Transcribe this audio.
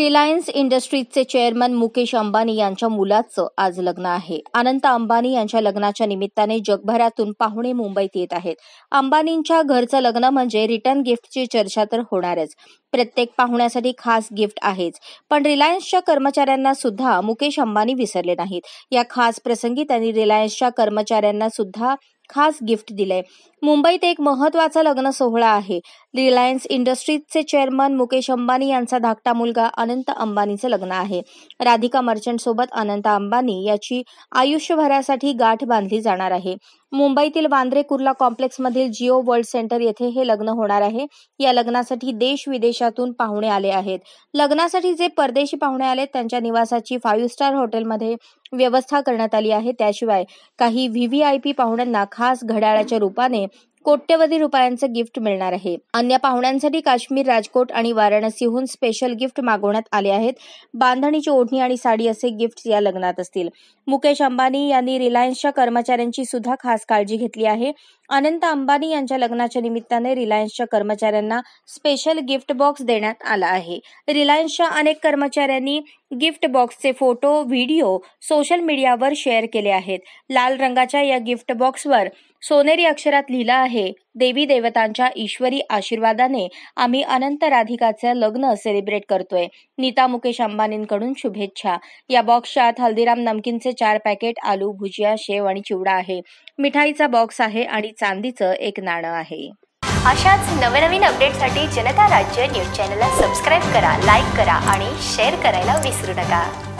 Reliance इंडस्ट्रीजचे chairman Mukesh Ambani यांच्या मुलाचं आज लग्न आहे अनंत अंबानी यांच्या लग्नाच्या निमित्ताने जगभरातून पाहुणे मुंबईत येत आहेत अंबानींच्या घरचं लग्न म्हणजे रिटर्न गिफ्टची चर्चा तर होणारच प्रत्येक पाहुण्यासाठी खास गिफ्ट आहेच पण रिलायन्सच्या कर्मचाऱ्यांना सुद्धा मुकेश अंबानी विसरले नाहीत या खास प्रसंगी त्यांनी रिलायन्सच्या कर्मचाऱ्यांना सुद्धा खास गिफ्ट दिले, मुंबईत एक महत्वाचा लग्न सोहळा आहे रिलायन्स इंडस्ट्रीजचे चेअरमन मुकेश अंबानी यांचा धाकटा मुलगा अनंत अंबानीचं लग्न आहे राधिका मर्चंट सोबत अनंत अंबानी याची आयुष्यभरासाठी गाठ बांधली जाणार आहे मुंबईतील वांद्रे कुर्ला कॉम्प्लेक्समधील जिओ वर्ल्ड सेंटर येथे हे लग्न होणार आहे या लग्नासाठी देश विदेशातून पाहुणे आले आहेत लग्नासाठी जे परदेशी पाहुणे आले त्यांच्या निवासाची फाईव्ह स्टार हॉटेलमध्ये व्यवस्था करण्यात आली आहे त्याशिवाय काही व्हीव्हीआयपी पाहुण्यांना खास घड्याळाच्या रूपाने कोट्यवधी रुपयांचं गिफ्ट मिळणार आहे अन्य पाहुण्यांसाठी काश्मीर राजकोट आणि वाराणसीहून स्पेशल गिफ्ट मागवण्यात आले आहेत बांधणीची ओढणी आणि साडी असे गिफ्ट या लग्नात असतील मुकेश अंबानी यांनी रिलायन्सच्या कर्मचाऱ्यांची सुद्धा खास काळजी घेतली आहे अनंत अंबानी यांच्या लग्नाच्या निमित्ताने रिलायन्सच्या कर्मचाऱ्यांना स्पेशल गिफ्ट बॉक्स देण्यात आला आहे रिलायन्सच्या अनेक कर्मचाऱ्यांनी गिफ्ट बॉक्सचे फोटो व्हिडिओ सोशल मीडियावर शेअर केले आहेत लाल रंगाच्या या गिफ्ट बॉक्सवर सोनेरी अक्षरात लिहिलं आहे देवी देवतांच्या ईश्वरी आशीर्वादाने आम्ही अनंत राधिकाचं लग्न सेलिब्रेट करतोय नीता मुकेश अंबानींकडून शुभेच्छा या बॉक्सच्यात हल्दीराम नमकीनचे चार पॅकेट आलू भुजिया शेव आणि चिवडा आहे मिठाईचा बॉक्स आहे आणि चांदीचं एक नाणं आहे अशाच नवनवीन अपडेट्ससाठी जनता राज्य न्यूज चॅनलला सबस्क्राईब करा लाईक करा आणि शेअर करायला विसरू नका